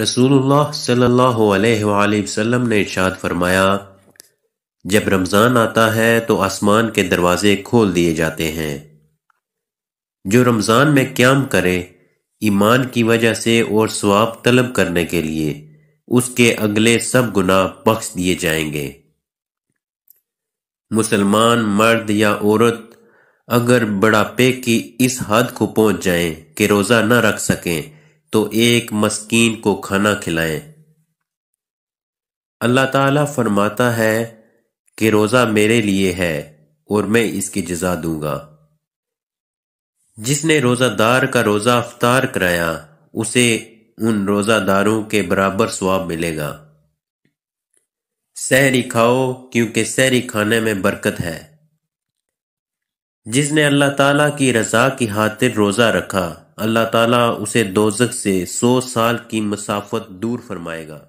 रसूलुल्लाह सल्लल्लाहु अलैहि वसल्लम ने इर्शाद फरमाया जब रमज़ान आता है तो आसमान के दरवाजे खोल दिए जाते हैं जो रमज़ान में क्याम करे ईमान की वजह से और स्वाब तलब करने के लिए उसके अगले सब गुनाह बख्श दिए जाएंगे मुसलमान मर्द या औरत अगर बड़ापे की इस हद को पहुंच जाएं कि रोज़ा न रख सकें तो एक मस्कीन को खाना खिलाएं अल्लाह ताला फरमाता है कि रोज़ा मेरे लिए है और मैं इसकी जजा दूंगा जिसने रोज़ादार का रोज़ा अफ्तार कराया उसे उन रोज़ादारों के बराबर स्वाब मिलेगा सहरी खाओ क्योंकि सहरी खाने में बरकत है जिसने अल्लाह ताला की रजा की खातिर रोज़ा रखा अल्लाह ताला उसे दोजक से सौ साल की मसाफत दूर फरमाएगा